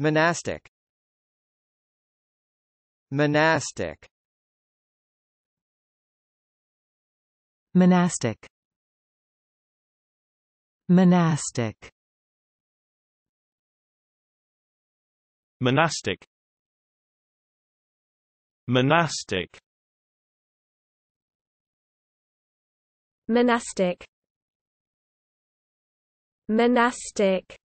Monastic Monastic Monastic Monastic Monastic Monastic Monastic Monastic